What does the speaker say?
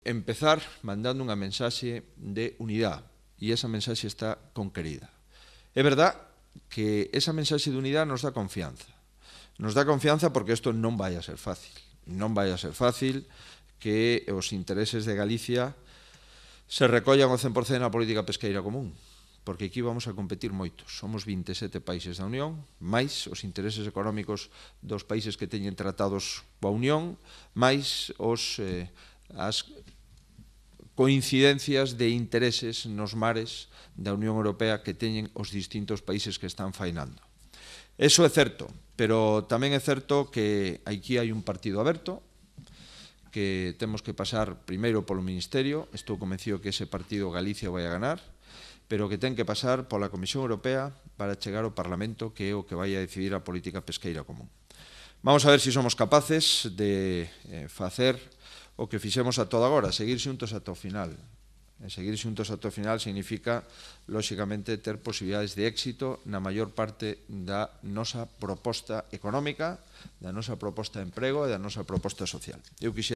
Empezar mandando unha mensaxe de unidade, e esa mensaxe está conquerida. É verdad que esa mensaxe de unidade nos dá confianza. Nos dá confianza porque isto non vai a ser fácil. Non vai a ser fácil que os intereses de Galicia se recollan ao 100% na política pesqueira común porque aquí vamos a competir moito. Somos 27 países da Unión, máis os intereses económicos dos países que teñen tratados coa Unión, máis os eh, as coincidencias de intereses nos mares da Unión Europea que teñen os distintos países que están fainando. Eso é certo, pero tamén é certo que aquí hai un partido aberto, que temos que pasar primeiro polo Ministerio, estou convencido que ese partido Galicia vai a ganar, pero que ten que pasar pola Comisión Europea para chegar ao Parlamento que é o que vai a decidir a política pesqueira común. Vamos a ver se si somos capaces de eh, facer o que fixemos a todo agora, seguir xuntos ata o final. E seguir xuntos ata o final significa, lóxicamente, ter posibilidades de éxito na maior parte da nosa proposta económica, da nosa proposta de emprego e da nosa proposta social. Eu quixera